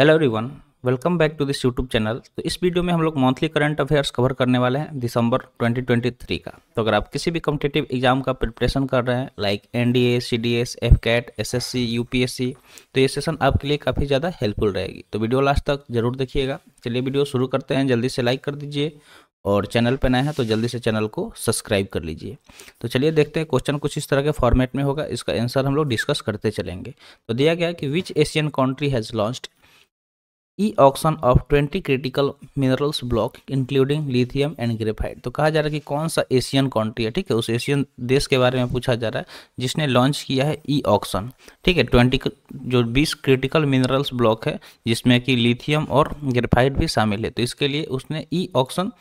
Hello everyone welcome back to this YouTube channel तो इस video में हम लोग मंथली करंट अफेयर्स कवर करने वाले हैं दिसंबर 2023 का तो अगर आप किसी भी कॉम्पिटेटिव एग्जाम का प्रिपरेशन कर रहे हैं like N D A C D S F CAT S S C U P S C तो ये सेशन आपके लिए काफ़ी ज़्यादा हेल्पफुल रहेगी तो वीडियो लास्ट तक जरूर देखिएगा चलिए वीडियो शुरू करते हैं जल्दी से लाइक कर दीजिए और चैनल पर नए हैं तो जल्दी से चैनल को सब्सक्राइब कर लीजिए तो चलिए देखते हैं क्वेश्चन कुछ इस तरह के फॉर्मेट में होगा इसका आंसर हम लोग डिस्कस करते चलेंगे तो दिया गया कि which Asian country has launched e auction of 20 critical minerals block including lithium and graphite तो कहा जा रहा है कि कौन सा एशियन कंट्री है ठीक है उस एशियन देश के बारे में पूछा जा रहा है जिसने लॉन्च किया है ई e ऑक्शन ठीक है 20 जो 20 क्रिटिकल मिनरल्स ब्लॉक है जिसमें कि लिथियम और ग्रेफाइट भी शामिल है तो इसके लिए उसने ई ऑक्शन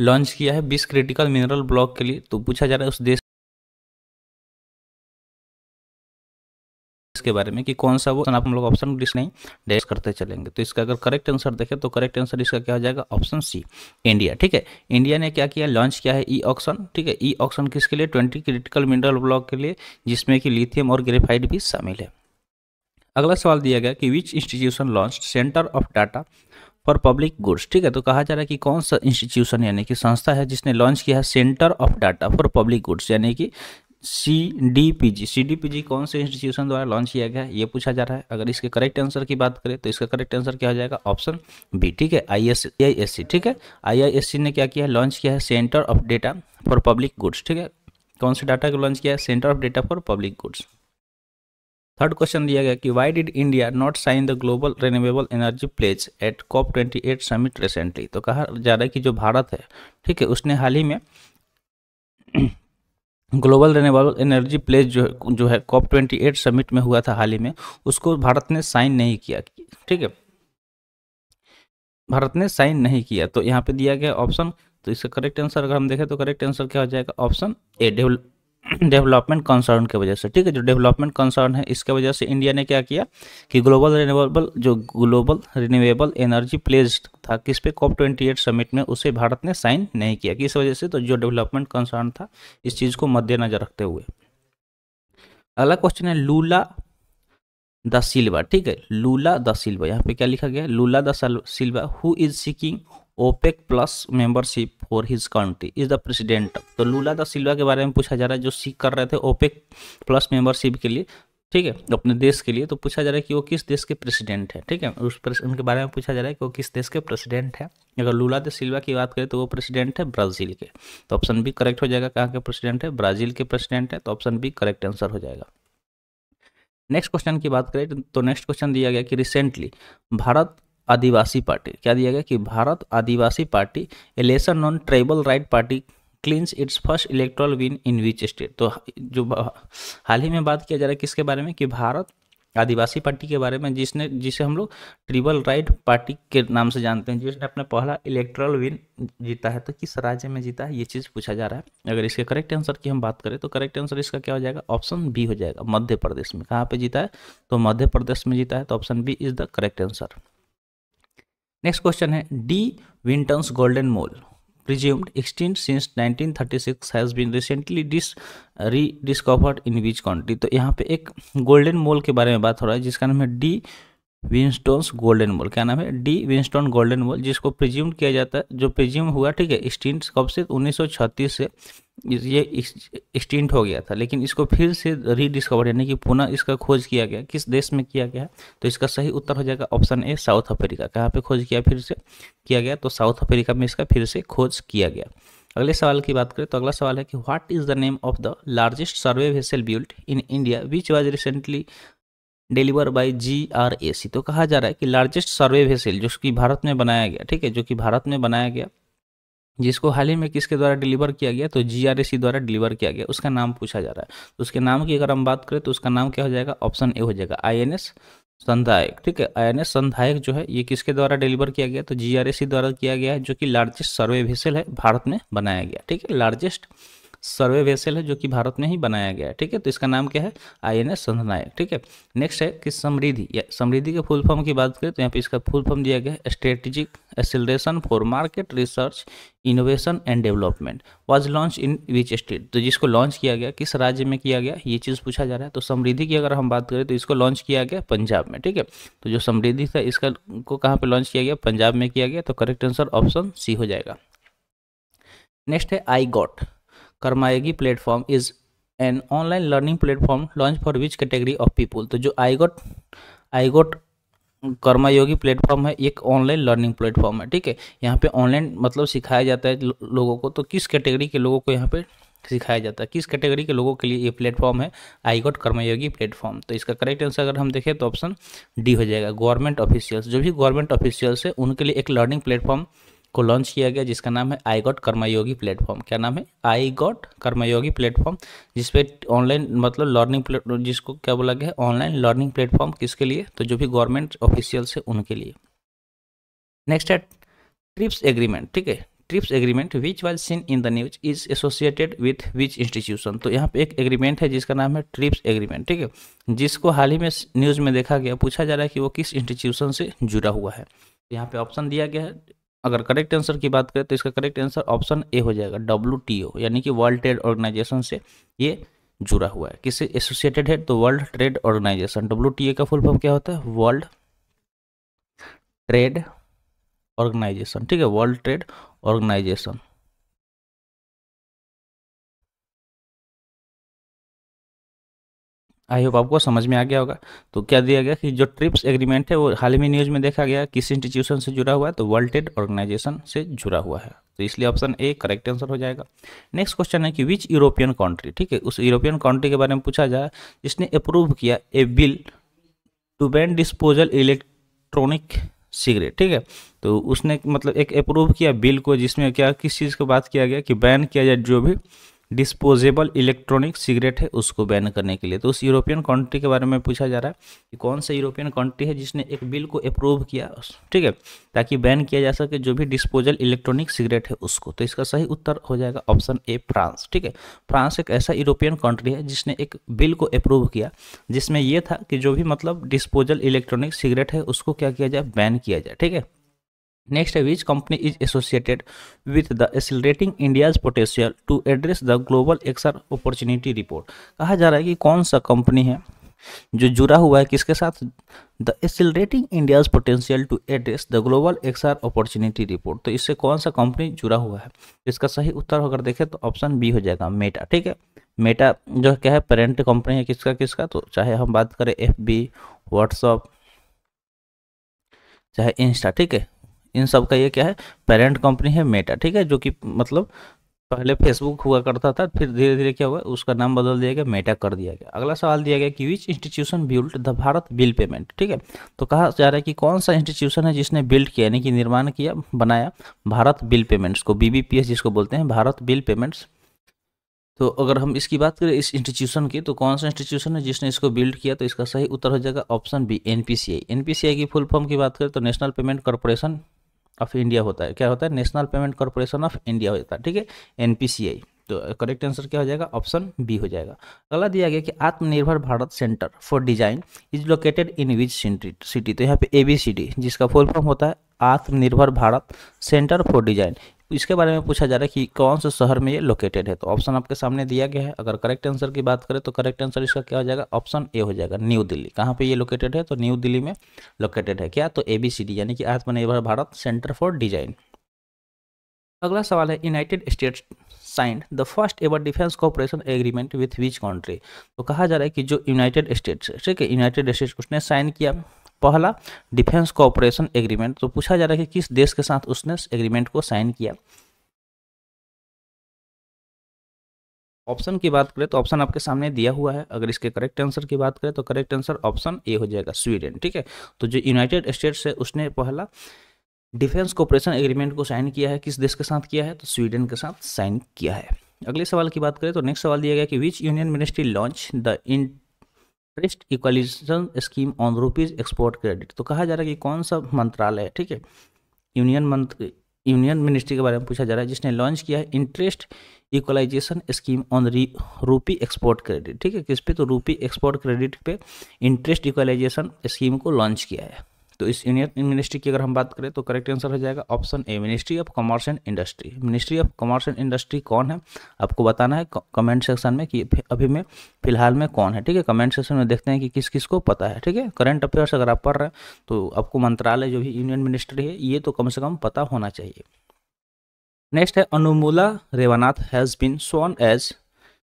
लॉन्च किया है बीस क्रिटिकल मिनरल ब्लॉक के लिए तो पूछा जा रहा है उस देश इसके बारे में कि कौन सा वो आप हम लोग ऑप्शन डिस नहीं डेस करते चलेंगे तो इसका अगर करेक्ट आंसर देखें तो करेक्ट आंसर इसका क्या हो जाएगा ऑप्शन सी इंडिया ठीक है इंडिया ने क्या किया लॉन्च किया है ई ऑक्शन ठीक है ई ऑक्शन किसके लिए ट्वेंटी क्रिटिकल मिनरल ब्लॉक के लिए जिसमें कि लिथियम और ग्रेफाइड भी शामिल है अगला सवाल दिया गया कि which institution launch centre of data for public goods ठीक है तो कहा जा रहा है कि कौन सा इंस्टीट्यूशन यानी कि संस्था है जिसने लॉन्च किया है centre of data for public goods यानी कि C D P G C D P G कौन से इंस्टीट्यूशन द्वारा लॉन्च किया गया ये पूछा जा रहा है अगर इसके करेक्ट आंसर की बात करें तो इसका करेक्ट आंसर क्या हो जाएगा ऑप्शन बी ठीक है I S I S C ठीक है आई आई एस सी ने क्या किया है लॉन्च किया है centre of data for public goods ठीक है कौन से डाटा को लॉन्च किया है centre of data for public goods third question दिया गया कि why did India not sign the global renewable energy pledge at COP twenty eight summit recently तो कहा जा रहा है कि जो भारत है ठीक है उसने हाल ही में ग्लोबल रिनेबल एनर्जी प्लेस जो जो है कॉप ट्वेंटी एट समिट में हुआ था हाल ही में उसको भारत ने साइन नहीं किया ठीक है भारत ने साइन नहीं किया तो यहाँ पे दिया गया ऑप्शन तो इसका करेक्ट आंसर अगर हम देखें तो करेक्ट आंसर क्या हो जाएगा option A develop development concern के वजह से ठीक है जो डेवलपमेंट कंसर्न है इसके वजह से इंडिया ने क्या किया कि ग्लोबल रिन्यूएबल जो ग्लोबल रिन्यूएबल एनर्जी प्लेज था किस पे कॉप ट्वेंटी एट समिट में उसे भारत ने साइन नहीं किया किस वजह से तो जो डेवलपमेंट कंसर्न था इस चीज़ को मद्देनजर रखते हुए अगला क्वेश्चन है लूला द सिल्वा ठीक है लूला द सिल्वा यहाँ पे क्या लिखा गया Lula da Silva who is seeking OPEC plus membership for his country is the president तो लूला द सिल्वा के बारे में पूछा जा रहा है जो सीख कर रहे थे ओपेक प्लस मेंबरशिप के लिए ठीक है अपने देश के लिए तो पूछा जा रहा है कि वो किस देश के प्रेसिडेंट है ठीक है उस उनके बारे में पूछा जा रहा है कि वो किस देश के प्रेसिडेंट है अगर लूला द सिल्वा की बात करें तो वो प्रेसिडेंट है ब्राज़ील के तो ऑप्शन बी करेक्ट हो जाएगा कहाँ के प्रेसिडेंट है ब्राज़ील के प्रेसिडेंट है तो ऑप्शन बी करेक्ट आंसर हो जाएगा नेक्स्ट क्वेश्चन की बात करें तो नेक्स्ट क्वेश्चन दिया गया कि रिसेंटली भारत आदिवासी पार्टी क्या दिया गया कि Bharat Adivasi party a lesser non tribal right party claims its first electoral win in which state तो जो हाल ही में बात किया जा रहा है किसके बारे में कि भारत आदिवासी पार्टी के बारे में जिसने जिसे हम लोग ट्रिबल राइट पार्टी के नाम से जानते हैं जिसने अपना पहला इलेक्ट्रल विन जीता है तो किस राज्य में जीता है ये चीज़ पूछा जा रहा है अगर इसके करेक्ट आंसर की हम बात करें तो करेक्ट आंसर इसका क्या हो जाएगा ऑप्शन बी हो जाएगा मध्य प्रदेश में कहाँ पे जीता है तो मध्य प्रदेश में जीता है तो option B is the correct answer next question है De Winton's golden mole presumed extinct since nineteen 1936 has been recently dis rediscovered in which country तो यहाँ पे एक गोल्डन मोल के बारे में बात हो रहा है जिसका नाम है डी विंस्टोन्स गोल्डन बॉल क्या नाम है डी विंस्टोन गोल्डन बॉल जिसको प्रिज्यूम किया जाता है जो प्रिज्यूम हुआ ठीक है स्टिंट कब से 1936 से ये स्टिंट हो गया था लेकिन इसको फिर से रीडिस्कवर यानी कि पुनः इसका खोज किया गया किस देश में किया गया तो इसका सही उत्तर हो जाएगा ऑप्शन ए साउथ अफ्रीका कहाँ पे खोज किया फिर से किया गया तो साउथ अफ्रीका में इसका फिर से खोज किया गया अगले सवाल की बात करें तो अगला सवाल है कि what is the name of the largest survey vessel built in India which was recently deliver by G R A C तो कहा जा रहा है कि लार्जेस्ट सर्वे वेसिल जो कि भारत में बनाया गया ठीक है जो कि भारत में बनाया गया जिसको हाल ही में किसके द्वारा डिलीवर किया गया तो जी आर ए सी द्वारा डिलीवर किया गया उसका नाम पूछा जा रहा है तो उसके नाम की अगर हम बात करें तो उसका नाम क्या हो जाएगा ऑप्शन ए हो जाएगा आई एन एस संधायक ठीक है आई एन एस संधायक जो है ये किसके द्वारा डिलीवर किया गया तो जी आर ए सी द्वारा किया गया है जो कि लार्जेस्ट सर्वे वेसिल है भारत में बनाया गया ठीक है लार्जेस्ट सर्वे वेसल है जो कि भारत में ही बनाया गया है ठीक है तो इसका नाम क्या है आई एन एस संधनायक ठीक है नेक्स्ट है कि समृद्धि समृद्धि के फुल फॉर्म की बात करें तो यहाँ पे इसका फुल फॉर्म दिया गया है strategic acceleration for market research innovation and development was launch in which state तो जिसको लॉन्च किया गया किस राज्य में किया गया ये चीज़ पूछा जा रहा है तो समृद्धि की अगर हम बात करें तो इसको लॉन्च किया गया पंजाब में ठीक है तो जो समृद्धि था इसका को कहाँ पर लॉन्च किया गया पंजाब में किया गया तो करेक्ट आंसर ऑप्शन सी हो जाएगा नेक्स्ट है I got Karmayogi platform is an online learning platform launch for which category of people तो जो आई गोट आई गोट कर्मायोगी प्लेटफॉर्म है एक ऑनलाइन लर्निंग प्लेटफॉर्म है ठीक है यहाँ पे ऑनलाइन मतलब सिखाया जाता है लोगों को तो किस कैटेगरी के लोगों को यहाँ पे सिखाया जाता है किस कैटेगरी के लोगों के लिए ये प्लेटफॉर्म है आई गॉट कर्मयोगी प्लेटफॉर्म तो इसका करेक्ट आंसर अगर हम देखें तो ऑप्शन डी हो जाएगा गवर्नमेंट ऑफिशियल्स जो भी गवर्नमेंट ऑफिशियल्स है उनके लिए एक लर्निंग प्लेटफॉर्म को लॉन्च किया गया जिसका नाम है आई गॉट कर्मयोगी प्लेटफॉर्म क्या नाम है आई गॉट कर्मयोगी प्लेटफॉर्म जिसपे ऑनलाइन मतलब लर्निंग जिसको क्या बोला गया है ऑनलाइन लर्निंग प्लेटफॉर्म किसके लिए तो जो भी गवर्नमेंट ऑफिशियल्स है उनके लिए नेक्स्ट है ट्रिप्स एग्रीमेंट ठीक है TRIPS agreement which was seen in the news is associated with which institution तो यहाँ पे एक एग्रीमेंट है जिसका नाम है ट्रिप्स एग्रीमेंट ठीक है जिसको हाल ही में न्यूज़ में देखा गया पूछा जा रहा है कि वो किस इंस्टीट्यूशन से जुड़ा हुआ है यहाँ पे ऑप्शन दिया गया है अगर करेक्ट आंसर की बात करें तो इसका करेक्ट आंसर ऑप्शन ए हो जाएगा डब्ल्यू यानी कि वर्ल्ड ट्रेड ऑर्गेनाइजेशन से ये जुड़ा हुआ है किससे एसोसिएटेड है तो वर्ल्ड ट्रेड ऑर्गेनाइजेशन डब्ल्यू का फुल फॉर्म क्या होता है वर्ल्ड ट्रेड ऑर्गेनाइजेशन ठीक है World Trade Organization I hope आपको समझ में आ गया होगा तो क्या दिया गया कि जो ट्रिप्स एग्रीमेंट है वो हाल ही में न्यूज़ में देखा गया किस इंस्टीट्यूशन से जुड़ा हुआ है तो वर्ल्ड ट्रेड ऑर्गेनाइजेशन से जुड़ा हुआ है तो इसलिए ऑप्शन ए करेक्ट आंसर हो जाएगा नेक्स्ट क्वेश्चन है कि विच यूरोपियन कंट्री ठीक है उस यूरोपियन कंट्री के बारे में पूछा जाए जिसने अप्रूव किया a bill to ban disposal electronic cigarette ठीक है तो उसने मतलब एक अप्रूव किया बिल को जिसमें क्या किस चीज़ को बात किया गया कि बैन किया जाए जो भी डिस्पोजेबल इलेक्ट्रॉनिक सिगरेट है उसको बैन करने के लिए तो उस यूरोपियन कंट्री के बारे में पूछा जा रहा है कि कौन सा यूरोपियन कंट्री है जिसने एक बिल को अप्रूव किया ठीक है ताकि बैन किया जा सके जो भी डिस्पोजल इलेक्ट्रॉनिक सिगरेट है उसको तो इसका सही उत्तर हो जाएगा ऑप्शन ए फ्रांस ठीक है फ्रांस एक ऐसा यूरोपियन कंट्री है जिसने एक बिल को अप्रूव किया जिसमें यह था कि जो भी मतलब डिस्पोजल इलेक्ट्रॉनिक सिगरेट है उसको क्या किया जाए बैन किया जाए ठीक है Next, which company is associated with the accelerating India's potential to address the global XR opportunity report? कहा जा रहा है कि कौन सा कंपनी है जो जुड़ा हुआ है किसके साथ the accelerating India's potential to address the global XR opportunity report तो इससे कौन सा कंपनी जुड़ा हुआ है इसका सही उत्तर अगर देखें तो ऑप्शन बी हो जाएगा मेटा ठीक है मेटा जो क्या है पेरेंट कंपनी है किसका किसका तो चाहे हम बात करें एफ बी व्हाट्सअप चाहे इंस्टा ठीक है इन सब का ये क्या है पेरेंट कंपनी है मेटा ठीक है जो कि मतलब पहले फेसबुक हुआ करता था फिर धीरे धीरे क्या हुआ उसका नाम बदल दिया गया मेटा कर दिया गया अगला सवाल दिया गया कि which institution built the Bharat bill payment ठीक है तो कहा जा रहा है कि कौन सा इंस्टीट्यूशन है जिसने बिल्ड किया यानी कि निर्माण किया बनाया भारत बिल पेमेंट्स को बी जिसको बोलते हैं भारत बिल पेमेंट्स तो अगर हम इसकी बात करें इस इंस्टीट्यूशन की तो कौन सा इंस्टीट्यूशन है जिसने इसको बिल्ड किया तो इसका सही उत्तर हो जाएगा ऑप्शन बी एनपीसीआई एनपीसीआई की फुल फॉर्म की बात करें तो National Payment Corporation of India होता है क्या होता है National Payment Corporation of India हो जाता है ठीक है एन तो करेक्ट आंसर क्या हो जाएगा ऑप्शन बी हो जाएगा अगला दिया गया कि Atmanirbhar Bharat centre for design is located in which city तो यहाँ पे ए बी सी डी जिसका फुल फॉर्म होता है आत्मनिर्भर भारत सेंटर फॉर डिजाइन इसके बारे में पूछा जा रहा है कि कौन से शहर में ये लोकेटेड है तो ऑप्शन आपके सामने दिया गया है अगर करेक्ट आंसर की बात करें तो करेक्ट आंसर इसका क्या हो जाएगा ऑप्शन ए हो जाएगा न्यू दिल्ली कहाँ पे ये लोकेटेड है तो न्यू दिल्ली में लोकेटेड है क्या तो ए बी सी डी यानी कि Atmanirbhar Bharat centre for design अगला सवाल है United States signed the first ever defence cooperation agreement with which country तो कहा जा रहा है कि जो यूनाइटेड स्टेट्स ठीक है यूनाइटेड स्टेट्स उसने साइन किया पहला डिफेंस कॉपरेशन एग्रीमेंट तो पूछा जा रहा है कि किस देश के साथ उसने एग्रीमेंट को साइन किया ऑप्शन की बात करें तो ऑप्शन आपके सामने दिया हुआ है अगर इसके करेक्ट आंसर की बात करें तो करेक्ट आंसर ऑप्शन ए हो जाएगा स्वीडन ठीक है तो जो यूनाइटेड स्टेट्स है उसने पहला डिफेंस कॉपरेशन एग्रीमेंट को साइन किया है किस देश के साथ किया है तो स्वीडन के साथ साइन किया है अगले सवाल की बात करें तो नेक्स्ट सवाल दिया गया कि which union ministry launch the interest equalisation scheme on rupees export credit तो कहा जा रहा है कि कौन सा मंत्रालय है ठीक है यूनियन मंत्र यूनियन मिनिस्ट्री के बारे में पूछा जा रहा है जिसने लॉन्च किया है interest equalisation scheme on rupee export credit ठीक है किस पे तो रूपी एक्सपोर्ट क्रेडिट पे इंटरेस्ट इक्वलाइजेशन स्कीम को लॉन्च किया है तो इस इंडियन मिनिस्ट्री की अगर हम बात करें तो करेक्ट आंसर हो जाएगा option A Ministry of Commerce and Industry Ministry of Commerce and Industry कौन है आपको बताना है कमेंट सेक्शन में कि अभी में फिलहाल में कौन है ठीक है कमेंट सेक्शन में देखते हैं कि किस किस को पता है ठीक है करंट अफेयर्स अगर आप पढ़ रहे हैं तो आपको मंत्रालय जो भी यूनियन मिनिस्ट्री है ये तो कम से कम पता होना चाहिए नेक्स्ट है Anumula Revanth has been sworn as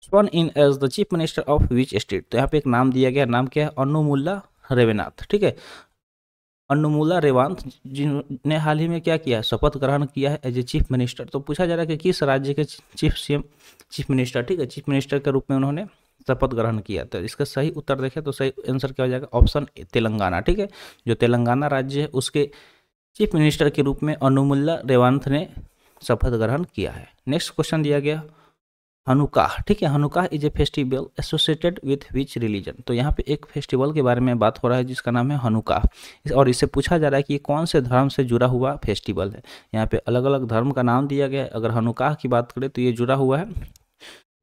sworn in as the chief minister of which state तो यहाँ पे एक नाम दिया गया नाम क्या है अनुमूला रेवेनाथ ठीक है अनुमूला रेवांत जिन्होंने हाल ही में क्या किया है शपथ ग्रहण किया है एज ए चीफ मिनिस्टर तो पूछा जा रहा है कि किस राज्य के चीफ सी चीफ मिनिस्टर ठीक है चीफ मिनिस्टर के रूप में उन्होंने शपथ ग्रहण किया तो इसका सही उत्तर देखें तो सही आंसर क्या हो जाएगा ऑप्शन ए तेलंगाना ठीक है जो तेलंगाना राज्य है उसके चीफ मिनिस्टर के रूप में अनुमूला रेवांत ने शपथ ग्रहण किया है नेक्स्ट क्वेश्चन दिया गया हनुकाह ठीक है Hanukkah is a festival associated with which religion तो यहाँ पे एक फेस्टिवल के बारे में बात हो रहा है जिसका नाम है हनुकाह और इसे पूछा जा रहा है कि ये कौन से धर्म से जुड़ा हुआ फेस्टिवल है यहाँ पे अलग अलग धर्म का नाम दिया गया है अगर हनुकाह की बात करें तो ये जुड़ा हुआ है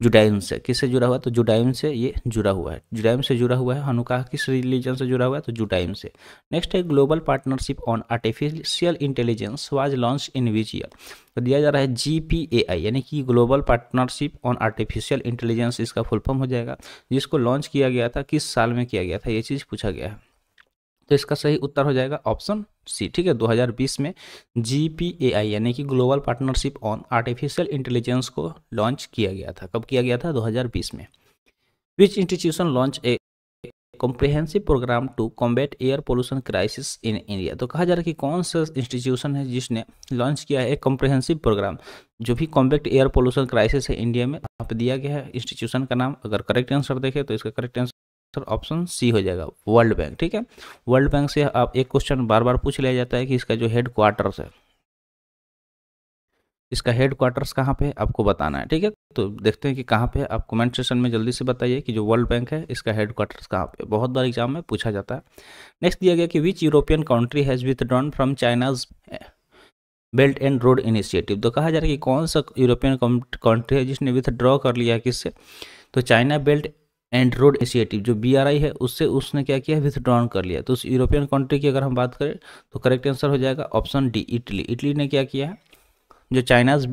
जुडाइम से किससे जुड़ा हुआ तो जुडाइम से ये जुड़ा हुआ है जुडाइम से जुड़ा हुआ है हनुका किस रिलीजन से जुड़ा हुआ है तो जुडाइम से नेक्स्ट है Global Partnership on Artificial Intelligence was launch in which year तो दिया जा रहा है जी पी ए आई यानी कि Global Partnership on Artificial Intelligence इसका फुल फॉर्म हो जाएगा जिसको लॉन्च किया गया था किस साल में किया गया था ये चीज़ पूछा गया है तो इसका सही उत्तर हो जाएगा ऑप्शन सी ठीक है 2020 में आई यानी कि Global Partnership on Artificial Intelligence को लॉन्च किया गया था कब किया गया था 2020 में which institution launch a comprehensive programme to combat air pollution crisis in India तो कहा जा रहा है कि कौन सा इंस्टीट्यूशन है जिसने लॉन्च किया है एक कॉम्प्रिहेंसिव प्रोग्राम जो भी कॉम्बैक्ट एयर पोल्यूशन क्राइसिस है इंडिया में आप दिया गया है इंस्टीट्यूशन का नाम अगर करेक्ट आंसर देखें तो इसका correct answer sir option C हो जाएगा वर्ल्ड बैंक ठीक है वर्ल्ड बैंक से आप एक क्वेश्चन बार बार पूछ लिया जाता है कि इसका जो हेड क्वार्टर्स है इसका हेड क्वार्टर्स कहाँ पे आपको बताना है ठीक है तो देखते हैं कि कहाँ पे आप कमेंट सेशन में जल्दी से बताइए कि जो वर्ल्ड बैंक है इसका हेड क्वार्टर्स कहाँ पे बहुत बार एग्जाम में पूछा जाता है नेक्स्ट दिया गया कि which European country has withdrawn from China's Belt and Road Initiative तो कहा जा रहा है कि कौन सा यूरोपियन कंट्री है जिसने विथड्रॉ कर लिया किससे तो China Belt and Road Initiative जो बी है उससे उसने क्या किया विथड्रॉन कर लिया तो उस यूरोपियन कंट्री की अगर हम बात करें तो करेक्ट आंसर हो जाएगा ऑप्शन डी इटली इटली ने क्या किया है जो China's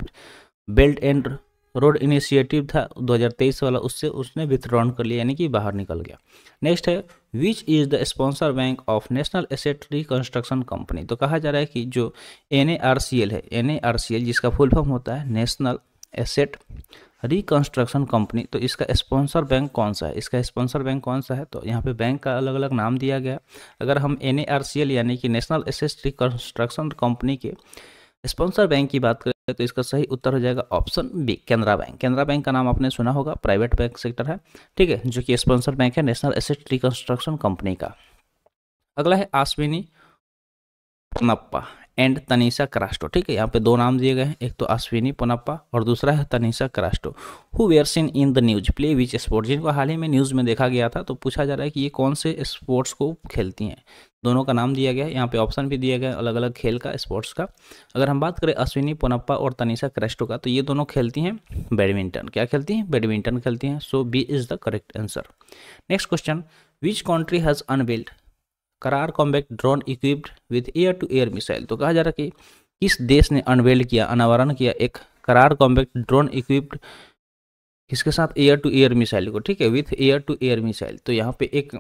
Belt and Road Initiative था 2023 वाला उससे उसने विथड्रॉन कर लिया यानी कि बाहर निकल गया नेक्स्ट है which is the sponsor bank of National Asset Reconstruction Company तो कहा जा रहा है कि जो एन है एन जिसका फुल फॉर्म होता है नेशनल एसेट रिकंस्ट्रक्शन कंपनी तो इसका स्पॉन्सर बैंक कौन सा है इसका स्पॉन्सर बैंक कौन सा है तो यहाँ पे बैंक का अलग अलग नाम दिया गया अगर हम एन यानी कि नेशनल एसेस रिकंस्ट्रक्शन कंपनी के स्पॉन्सर बैंक की बात करें तो इसका सही उत्तर हो जाएगा option B Canara bank Canara bank का नाम आपने सुना होगा प्राइवेट बैंक सेक्टर है ठीक है जो कि स्पॉन्सर बैंक है नेशनल एसेट रिकंस्ट्रक्शन कंपनी का अगला है आश्विनी नप्पा एंड तनीषा क्रास्टो ठीक है यहाँ पे दो नाम दिए गए हैं एक तो अश्विनी पोनप्पा और दूसरा है Tanisha Crasto who were seen in the news play which sport जिनको हाल ही में न्यूज़ में देखा गया था तो पूछा जा रहा है कि ये कौन से स्पोर्ट्स को खेलती हैं दोनों का नाम दिया गया है यहाँ पे ऑप्शन भी दिया गया अलग अलग खेल का स्पोर्ट्स का अगर हम बात करें अश्विनी पोनप्पा और तनिषा क्रेस्टो का तो ये दोनों खेलती हैं बैडमिंटन क्या खेलती हैं बैडमिंटन खेलती हैं so B is the correct answer next question which country has unveiled Karrar combat drone equipped with air to air missile तो कहा जा रहा है कि किस देश ने अनवेल किया अनावरण किया एक करार कॉम्बैक्ट ड्रोन इक्विप्ड किसके साथ एयर टू एयर मिसाइल को ठीक है with air to air missile तो यहाँ पे एक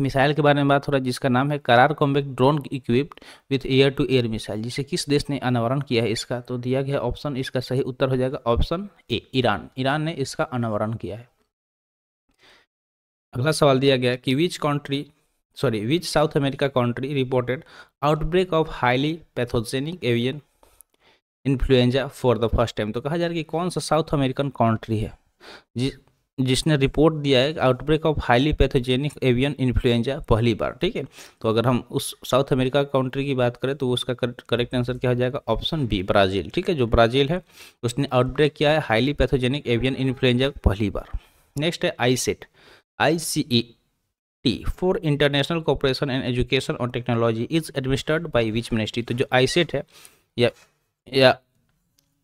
मिसाइल के बारे में बात हो रहा है जिसका नाम है Karrar combat drone equipped with air to air missile जिसे किस देश ने अनावरण किया है इसका तो दिया गया ऑप्शन इसका सही उत्तर हो जाएगा ऑप्शन ए ईरान ईरान ने इसका अनावरण किया है अगला सवाल दिया गया कि which country sorry which south america country reported outbreak of highly pathogenic avian influenza for the first time तो कहा जा रहा है कि कौन सा साउथ अमेरिकन कंट्री है जि, जिसने रिपोर्ट दिया है outbreak of highly pathogenic avian influenza पहली बार ठीक है तो अगर हम उस साउथ अमेरिका कंट्री की बात करें तो उसका करेक्ट आंसर क्या हो जाएगा ऑप्शन बी ब्राज़ील ठीक है जो ब्राज़ील है उसने आउटब्रेक किया है हाईली पैथोजेनिक एवियन इन्फ्लुएंजा पहली बार नेक्स्ट है I set I C E T for international cooperation and education और technology is administered by which ministry तो जो आईसेट e है या या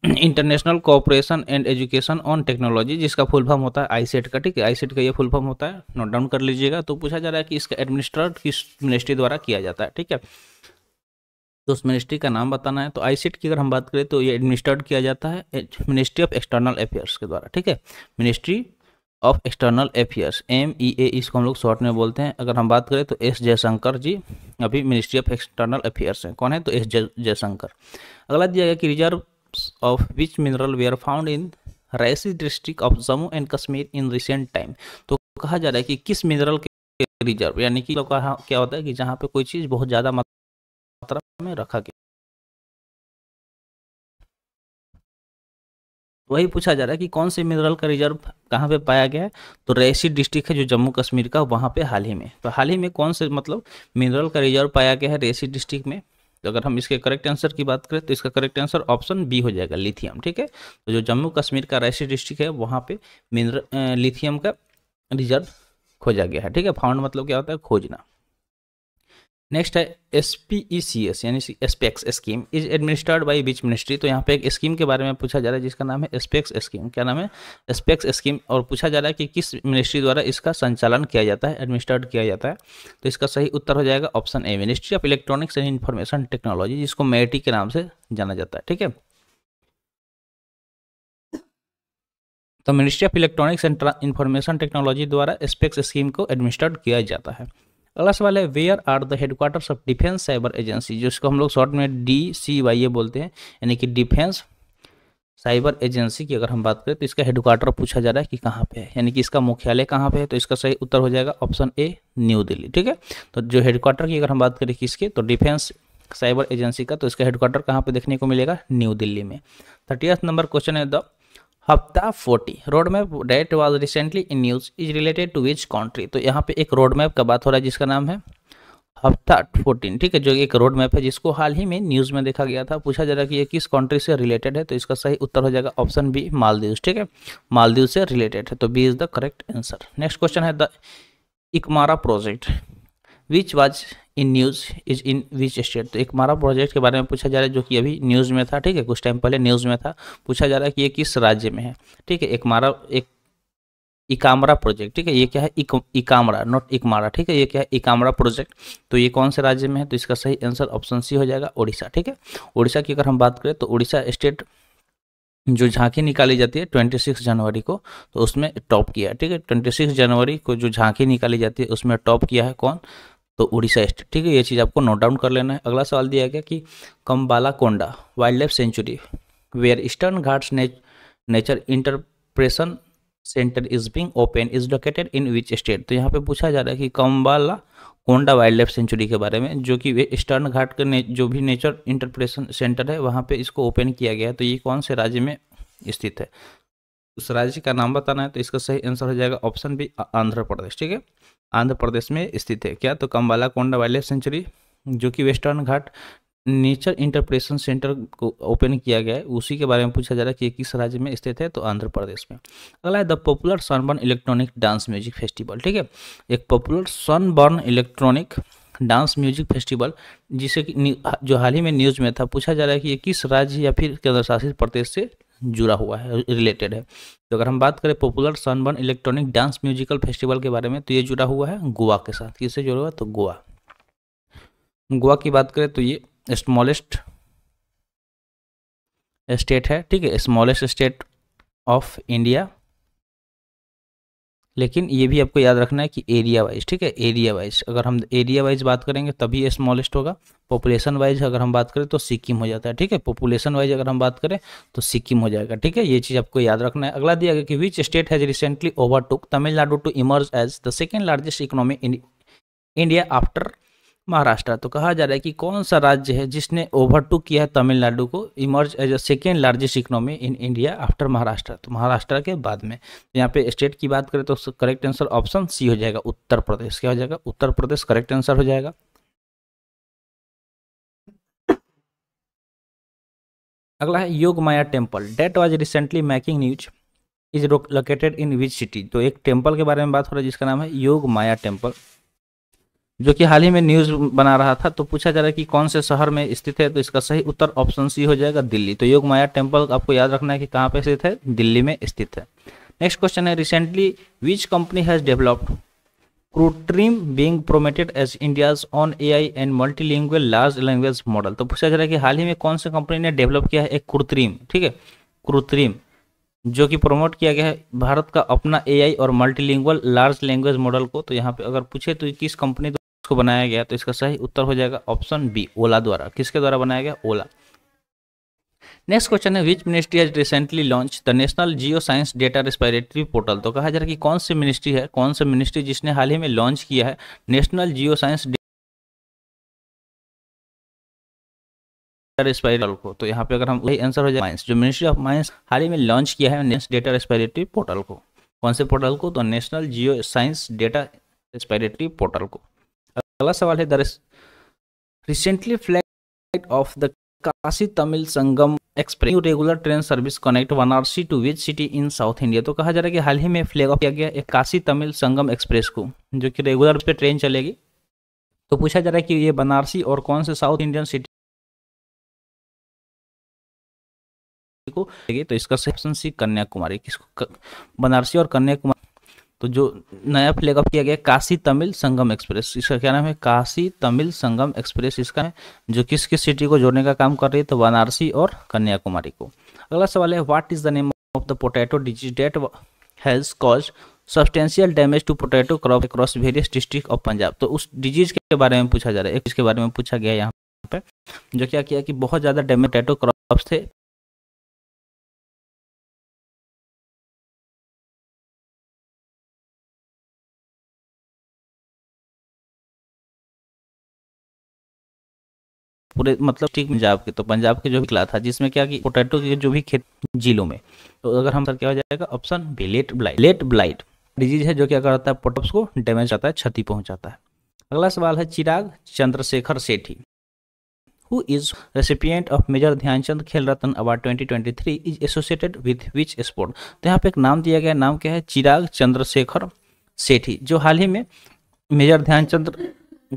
international cooperation and education on technology जिसका फुल फॉर्म होता है आईसेट e का ठीक है आईसेट e का ये फुल फॉर्म होता है नोट डाउन कर लीजिएगा तो पूछा जा रहा है कि इसका एडमिनिस्ट्रेट किस मिनिस्ट्री द्वारा किया जाता है ठीक है तो उस मिनिस्ट्री का नाम बताना है तो आईसेट की अगर हम बात करें तो ये एडमिनिस्ट्रेट किया जाता है मिनिस्ट्री ऑफ एक्सटर्नल अफेयर्स के द्वारा ठीक है Ministry of External Affairs M E A इसको हम लोग शॉर्ट में बोलते हैं अगर हम बात करें तो एस जयशंकर जी अभी मिनिस्ट्री ऑफ एक्सटर्नल अफेयर्स हैं कौन है तो एस जयशंकर अगला दिया गया कि reserve of which mineral were found in Reasi district of Jammu and Kashmir in recent time तो कहा जा रहा है कि किस मिनरल के रिजर्व यानी कि क्या होता है कि जहाँ पे कोई चीज़ बहुत ज़्यादा मात्रा में रखा गया वही पूछा जा रहा है कि कौन से मिनरल का रिजर्व कहाँ पे पाया गया है तो रेसी डिस्ट्रिक्ट है जो जम्मू कश्मीर का वहाँ पे हाल ही में तो हाल ही में कौन से मतलब मिनरल का रिजर्व पाया गया है रेसी डिस्ट्रिक्ट में तो अगर हम इसके करेक्ट आंसर की बात करें तो इसका करेक्ट आंसर ऑप्शन बी हो जाएगा लिथियम ठीक है तो जो जम्मू कश्मीर का रेसी डिस्ट्रिक्ट है वहाँ पे मिनरल लिथियम का रिजर्व खोजा गया है ठीक है फाउंड मतलब क्या होता है खोजना नेक्स्ट है S P E C S यानी S P X scheme is administered by which ministry तो यहाँ पे एक स्कीम के बारे में पूछा जा रहा है जिसका नाम है एस स्कीम e क्या नाम है एस स्कीम e और पूछा जा रहा है कि किस मिनिस्ट्री द्वारा इसका संचालन किया जाता है एडमिनिस्टर्ड किया जाता है तो इसका सही उत्तर हो जाएगा option A Ministry of Electronics and Information Technology जिसको मेटी के नाम से जाना जाता है ठीक है तो Ministry of Electronics and Information Technology द्वारा स्पेक्स स्कीम e को एडमिनिस्टर्ड किया जाता है अगला सवाल है where are the headquarters of Defence Cyber Agency जिसको हम लोग शॉर्ट में डी सी वाई ए बोलते हैं यानी कि डिफेंस साइबर एजेंसी की अगर हम बात करें तो इसका हेडक्वार्टर पूछा जा रहा है कि कहाँ पे है यानी कि इसका मुख्यालय कहाँ पे है तो इसका सही उत्तर हो जाएगा ऑप्शन ए न्यू दिल्ली ठीक है तो जो हेडक्वार्टर की अगर हम बात करें किसके तो डिफेंस साइबर एजेंसी का तो इसका हेडक्वार्टर कहाँ पे देखने को मिलेगा न्यू दिल्ली में थर्टियथ नंबर क्वेश्चन है द हफ्ता forty road map that was recently in news is related to which country तो यहाँ पे एक रोड मैप का बात हो रहा है जिसका नाम है हफ्ता फोर्टीन ठीक है जो एक रोड मैप है जिसको हाल ही में न्यूज़ में देखा गया था पूछा जा रहा है कि ये किस कंट्री से रिलेटेड है तो इसका सही उत्तर हो जाएगा ऑप्शन बी मालदीव ठीक है मालदीव से रिलेटेड है तो B is the correct answer next question है द इकमारा project which was in news is in which state तो एक हमारा प्रोजेक्ट के बारे में पूछा जा रहा है जो कि अभी न्यूज़ में था ठीक है कुछ टाइम पहले न्यूज़ में था पूछा जा रहा है कि ये किस राज्य में है ठीक है एक हमारा एक इकामरा प्रोजेक्ट ठीक है ये क्या है इक, इकामरा नॉट इकमारा ठीक है ये क्या है इकामरा प्रोजेक्ट तो ये कौन से राज्य में है तो इसका सही आंसर ऑप्शन सी हो जाएगा उड़ीसा ठीक है उड़ीसा की अगर हम बात करें तो उड़ीसा स्टेट जो झांकी निकाली जाती है 26 जनवरी को तो उसमें टॉप किया है ठीक है 26 जनवरी को जो झांकी निकाली जाती है उसमें टॉप किया है कौन तो उड़ीसा स्टेट ठीक है ये चीज़ आपको नोट डाउन कर लेना है अगला सवाल दिया गया कि Kambalakonda wildlife sanctuary where eastern Ghats ने, nature interpretation centre is being open is located in which state तो यहाँ पे पूछा जा रहा है कि Kambalakonda wildlife sanctuary के बारे में जो कि वे ईस्टर्न घाट का जो भी नेचर इंटरप्रेशन सेंटर है वहाँ पे इसको ओपन किया गया है तो ये कौन से राज्य में स्थित है उस राज्य का नाम बताना है तो इसका सही आंसर हो जाएगा ऑप्शन बी आंध्र प्रदेश ठीक है आंध्र प्रदेश में स्थित है क्या तो कम्बाला कोंडा वाइल्ड सेंचुरी जो कि western Ghat nature interpretation centre को ओपन किया गया है उसी के बारे में पूछा जा रहा है कि किस राज्य में स्थित है तो आंध्र प्रदेश में अगला है the popular Sunburn electronic dance music festival ठीक है एक popular Sunburn electronic dance music festival जिसे कि जो हाल ही में न्यूज़ में था पूछा जा रहा है कि ये किस राज्य या फिर केंद्र शासित प्रदेश से जुड़ा हुआ है रिलेटेड है तो अगर हम बात करें popular Sunburn electronic dance musical festival के बारे में तो ये जुड़ा हुआ है गोवा के साथ किससे जुड़ा हुआ तो गोवा गोवा की बात करें तो ये स्मॉलेस्ट स्टेट है ठीक है स्मॉलेस्ट स्टेट ऑफ इंडिया लेकिन ये भी आपको याद रखना है कि एरिया वाइज ठीक है एरिया वाइज अगर हम एरिया वाइज बात करेंगे तभी स्मॉलेस्ट होगा पॉपुलेशन वाइज अगर हम बात करें तो सिक्किम हो जाता है ठीक है पॉपुलेशन वाइज अगर हम बात करें तो सिक्किम हो जाएगा ठीक है ये चीज़ आपको याद रखना है अगला दिया गया कि which state has recently overtook Tamil Nadu to emerge as the second largest economy in India after Maharashtra तो कहा जा रहा है कि कौन सा राज्य है जिसने ओवरटुक किया है तमिलनाडु को emerge as a second largest economy in India after Maharashtra तो महाराष्ट्र के बाद में यहाँ पे स्टेट की बात करें तो करेक्ट आंसर ऑप्शन सी हो जाएगा उत्तर प्रदेश क्या हो जाएगा उत्तर प्रदेश करेक्ट आंसर हो जाएगा अगला है Yogmaya temple that was recently making news is located in which city तो एक टेम्पल के बारे में बात हो रहा है जिसका नाम है योग माया टेम्पल जो कि हाल ही में न्यूज बना रहा था तो पूछा जा रहा है कि कौन से शहर में स्थित है तो इसका सही उत्तर ऑप्शन सी हो जाएगा दिल्ली तो योग माया टेम्पल आपको याद रखना है कि कहाँ पे स्थित है दिल्ली में स्थित है नेक्स्ट क्वेश्चन है recently which company has developed Krutrim being promoted as India's own A I and multilingual large language model तो पूछा जा रहा है कि हाल ही में कौन से कंपनी ने डेवलप किया है एक कृत्रिम ठीक है कृत्रिम जो कि प्रमोट किया गया है भारत का अपना एआई और मल्टीलिंगुअल लार्ज लैंग्वेज मॉडल को तो यहाँ पे अगर पूछे तो किस कंपनी को बनाया गया तो इसका सही उत्तर हो जाएगा ऑप्शन बी ओला द्वारा किसके द्वारा बनाया गया ओला नेक्स्ट क्वेश्चन है which ministry has recently launch the national geo science data repository portal तो कहा जा रहा है कि कौन सी मिनिस्ट्री है कौन सी मिनिस्ट्री जिसने हाल ही में लॉन्च किया है नेशनल जियो साइंस को तो यहाँ पे अगर हम वही आंसर हो जाए माइंस जो मिनिस्ट्री ऑफ माइंस हाल ही में लॉन्च किया है डेटा पोर्टल को कौन से पोर्टल को तो national geo science data portal को अगला सवाल है दरअस recently flagged off the Kashi Tamil Sangam express regular train service connect Varanasi to which city in south India तो कहा जा रहा है कि हाल ही में फ्लैग ऑफ किया गया एक काशी तमिल संगम एक्सप्रेस को जो कि रेगुलर पे ट्रेन चलेगी तो पूछा जा रहा है कि ये बनारसी और कौन से साउथ इंडियन सिटी को तो इसका सी कन्याकुमारी किसको बनारसी और कन्याकुमारी तो जो नया फ्लैगअप किया गया काशी तमिल संगम एक्सप्रेस इसका क्या नाम है काशी तमिल संगम एक्सप्रेस इसका है जो किस किस सिटी को जोड़ने का काम कर रही है तो वाराणसी और कन्याकुमारी को अगला सवाल है what is the name of the potato disease that has cause substantial damage to potato crop across various district of Punjab तो उस डिजीज के बारे में पूछा जा रहा है इसके बारे में पूछा गया यहाँ पे जो क्या किया कि बहुत ज़्यादा डैमेज पोटैटो क्रॉप थे पूरे मतलब ठीक पंजाब के तो पंजाब के जो भी निकला था जिसमें क्या कि पोटैटो के जो भी खेत जिलों में तो अगर हम सर क्या हो जाएगा option B late blight late blight disease है जो क्या करता है पोटॉप्स को डैमेज करता है क्षति पहुंचाता है अगला सवाल है Chirag Chandrashekhar Shetty who is recipient of major Dhyan Chand Khel Ratna award 2023 is associated with which sport तो यहाँ पे एक नाम दिया गया नाम क्या है चिराग चंद्रशेखर सेठी जो हाल ही में मेजर ध्यानचंद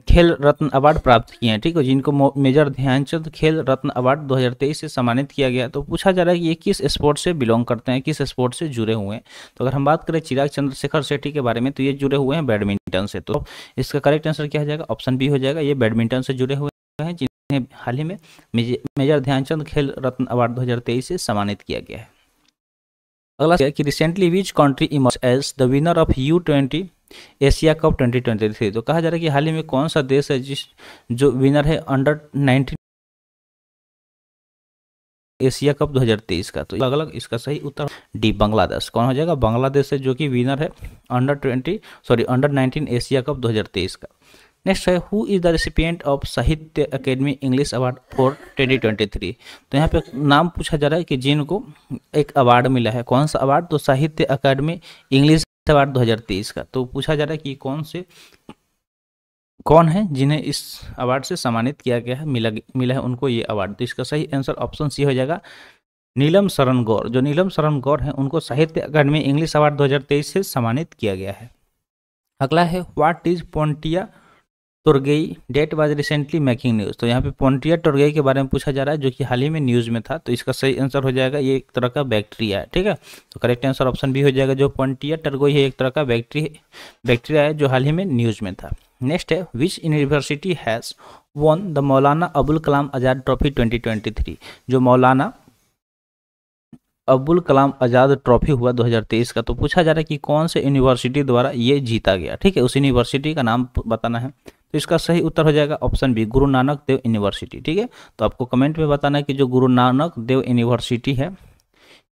खेल रत्न अवार्ड प्राप्त किए हैं ठीक है जिनको मेजर ध्यानचंद खेल रत्न अवार्ड 2023 से सम्मानित किया गया तो पूछा जा रहा है कि ये किस स्पोर्ट से बिलोंग करते हैं किस स्पोर्ट से जुड़े हुए हैं तो अगर हम बात करें चिराग चंद्रशेखर सेठी के बारे में तो ये जुड़े हुए हैं बैडमिंटन से तो इसका करेक्ट आंसर क्या हो जाएगा ऑप्शन बी हो जाएगा ये बैडमिंटन से जुड़े हुए हैं जिन्हें हाल ही में मेजर ध्यानचंद खेल रत्न अवार्ड दो से सम्मानित किया गया है अगला कि recently which country emerge as the winner of U twenty Asia cup 2023 तो कहा जा रहा है कि हाल ही में कौन सा देश है जिस जो विनर है अंडर नाइनटीन एशिया कप 2023 का तो अलग अलग इसका सही उत्तर डी बांग्लादेश कौन हो जाएगा बांग्लादेश है जो कि विनर है under twenty sorry under nineteen Asia cup 2023 का नेक्स्ट है who is the recipient of Sahitya Akademi English award for 2023 तो यहाँ पे नाम पूछा जा रहा है कि जिनको एक अवार्ड मिला है कौन सा अवार्ड तो साहित्य अकेडमी इंग्लिश आठ दो हज़ार तेईस का तो पूछा जा रहा है कि कौन से कौन है जिन्हें इस अवार्ड से सम्मानित किया गया है मिला मिला है उनको ये अवार्ड तो इसका सही आंसर ऑप्शन सी हो जाएगा नीलम शरण गौर जो नीलम शरण गौर हैं उनको साहित्य अकादमी इंग्लिश अवार्ड 2023 से सम्मानित किया गया है अगला है what is Pontia Torgai that was recently making news तो यहाँ पे पोन्टिया टोरगेई के बारे में पूछा जा रहा है जो कि हाल ही में न्यूज़ में था तो इसका सही आंसर हो जाएगा ये एक तरह का बैक्टीरिया है ठीक है तो करेक्ट आंसर ऑप्शन बी हो जाएगा जो पोन्टिया टर्गोई है एक तरह का बैक्टीरिया बैक्टीरिया है जो हाल ही में न्यूज़ में था नेक्स्ट है which university has won the Maulana Abul Kalam Azad trophy three जो मौलाना अबुल कलाम आज़ाद ट्रॉफी हुआ 2023 का तो पूछा जा रहा है कि कौन से यूनिवर्सिटी द्वारा ये जीता गया ठीक है उस यूनिवर्सिटी का नाम बताना है तो इसका सही उत्तर हो जाएगा ऑप्शन बी गुरु नानक देव यूनिवर्सिटी ठीक है तो आपको कमेंट में बताना है कि जो गुरु नानक देव यूनिवर्सिटी है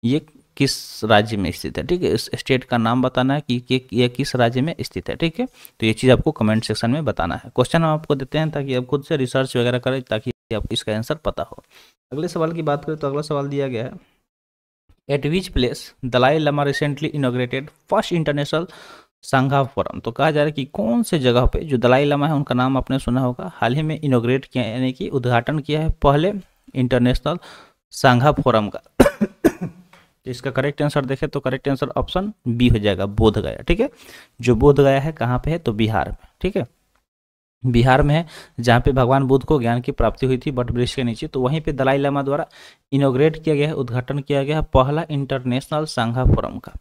ये किस राज्य में स्थित है ठीक है इस स्टेट का नाम बताना है कि ये किस राज्य में स्थित है ठीक है तो ये चीज़ आपको कमेंट सेक्शन में बताना है क्वेश्चन हम आपको देते हैं ताकि आप खुद से रिसर्च वगैरह करें ताकि आपको इसका आंसर पता हो अगले सवाल की बात करें तो अगला सवाल दिया गया है एट विच place Dalai Lama recently inaugurated first international forum तो कहा जा रहा है कि कौन से जगह पे जो दलाई लामा है उनका नाम आपने सुना होगा हाल ही में इनोग्रेट किया यानी कि उद्घाटन किया है पहले इंटरनेशनल सांघा फोरम का तो इसका करेक्ट आंसर देखें तो करेक्ट आंसर ऑप्शन बी हो जाएगा बोध गया ठीक है जो बोध गया है कहाँ पे है तो बिहार में ठीक है बिहार में है जहाँ पे भगवान बुद्ध को ज्ञान की प्राप्ति हुई थी बट ब्रिज के नीचे तो वहीं पे दलाई लामा द्वारा इनोग्रेट किया गया है उद्घाटन किया गया है पहला इंटरनेशनल सांघा फोरम का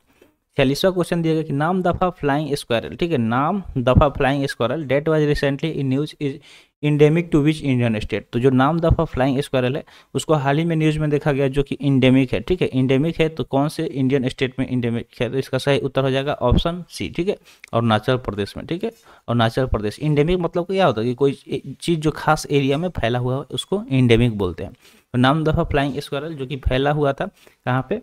चालीसवा क्वेश्चन दिया गया कि नाम दफा फ्लाइंग स्क्वायरल ठीक है Namdapha flying squirrel that was recently in news is endemic to which Indian state तो जो नाम दफा फ्लाइंग स्क्वायरल है उसको हाल ही में न्यूज़ में देखा गया जो कि इंडेमिक है ठीक है इंडेमिक है तो कौन से इंडियन स्टेट में इंडेमिक है तो इसका सही उत्तर हो जाएगा ऑप्शन सी ठीक है अरुणाचल प्रदेश में ठीक है अरुणाचल प्रदेश इंडेमिक मतलब क्या होता है कि कोई चीज़ जो खास एरिया में फैला हुआ है उसको इंडेमिक बोलते हैं तो नाम दफा फ्लाइंग स्क्वायरल जो कि फैला हुआ था कहाँ पे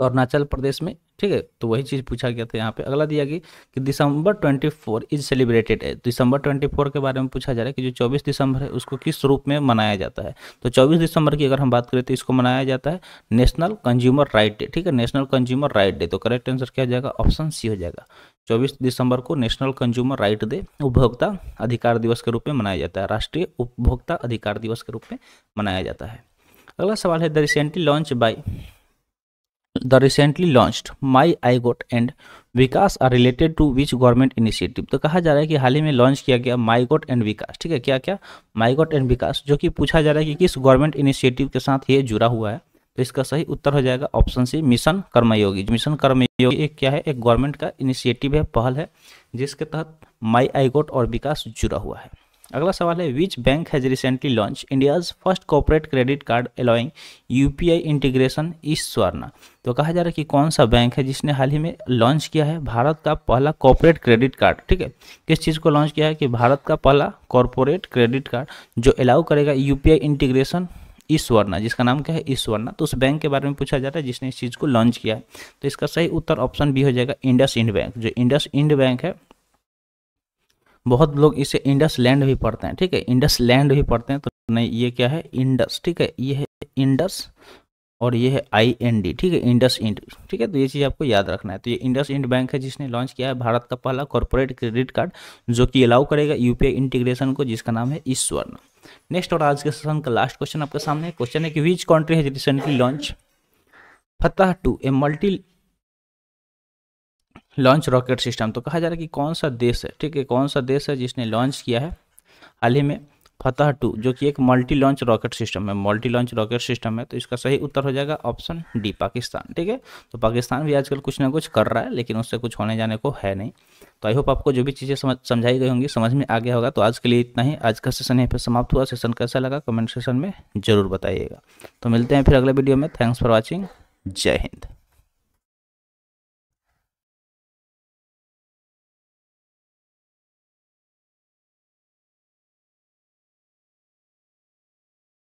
अरुणाचल प्रदेश में ठीक है तो वही चीज़ पूछा गया था यहाँ पे अगला दिया गया कि दिसंबर 24 इज सेलिब्रेटेड है दिसंबर 24 के बारे में पूछा जा रहा है कि जो 24 दिसंबर है उसको किस रूप में मनाया जाता है तो 24 दिसंबर की अगर हम बात करें तो इसको मनाया जाता है नेशनल कंज्यूमर राइट डे ठीक है नेशनल कंज्यूमर राइट डे तो करेक्ट आंसर क्या हो जाएगा ऑप्शन सी हो जाएगा चौबीस दिसंबर को नेशनल कंज्यूमर राइट डे उपभोक्ता अधिकार दिवस के रूप में मनाया जाता है राष्ट्रीय उपभोक्ता अधिकार दिवस के रूप में मनाया जाता है अगला सवाल है the recently launch by the recently launch my iGOT and Vikas are related to which government initiative तो कहा जा रहा है कि हाल ही में लॉन्च किया गया माई गोट एंड विकास ठीक है क्या क्या माई गोट एंड विकास जो कि पूछा जा रहा है कि किस गवर्नमेंट इनिशिएटिव के साथ ये जुड़ा हुआ है तो इसका सही उत्तर हो जाएगा option C mission Karmayogi mission Karmayogi एक क्या है एक गवर्नमेंट का इनिशिएटिव है पहल है जिसके तहत माई आई गोट और विकास जुड़ा हुआ है अगला सवाल है which bank has recently launch India's first corporate credit card allowing UPI integration इस स्वर्णा तो कहा जा रहा है कि कौन सा बैंक है जिसने हाल ही में लॉन्च किया है भारत का पहला कॉपोरेट क्रेडिट कार्ड ठीक है किस चीज़ को लॉन्च किया है कि भारत का पहला कॉरपोरेट क्रेडिट कार्ड जो अलाउ करेगा यूपीआई इंटीग्रेशन ईश्वरना जिसका नाम क्या है ईश्वरना तो उस बैंक के बारे में पूछा जा रहा है जिसने इस चीज़ को लॉन्च किया है तो इसका सही उत्तर ऑप्शन बी हो जाएगा इंडस इंड बैंक जो इंडस इंड बैंक है बहुत लोग इसे इंडस लैंड भी पढ़ते हैं ठीक है इंडस लैंड भी पढ़ते हैं तो नहीं ये क्या है इंडस ठीक है ये है इंडस और ये है आई एन डी ठीक है इंडस इंड ठीक है तो ये चीज़ आपको याद रखना है तो ये इंडस इंड बैंक है जिसने लॉन्च किया है भारत का पहला कॉरपोरेट क्रेडिट कार्ड जो कि अलाउ करेगा यूपीआई इंटीग्रेशन को जिसका नाम है ईश्वर्ण नेक्स्ट और आज के सेशन का लास्ट क्वेश्चन आपके सामने क्वेश्चन है कि विच कंट्री है recently launch Fatah two a multi launch rocket system तो कहा जा रहा है कि कौन सा देश है ठीक है कौन सा देश है जिसने लॉन्च किया है हाल ही में फतह टू जो कि एक मल्टी लॉन्च रॉकेट सिस्टम है मल्टी लॉन्च रॉकेट सिस्टम है तो इसका सही उत्तर हो जाएगा ऑप्शन डी पाकिस्तान ठीक है तो पाकिस्तान भी आजकल कुछ ना कुछ कर रहा है लेकिन उससे कुछ होने जाने को है नहीं तो आई होप आपको जो भी चीज़ें समझ समझाई गई होंगी समझ में आ गया होगा तो आज के लिए इतना ही आज का सेशन यहाँ पर समाप्त हुआ सेशन कैसा लगा कमेंट सेशन में जरूर बताइएगा तो मिलते हैं फिर अगले वीडियो में थैंक्स फॉर वॉचिंग जय हिंद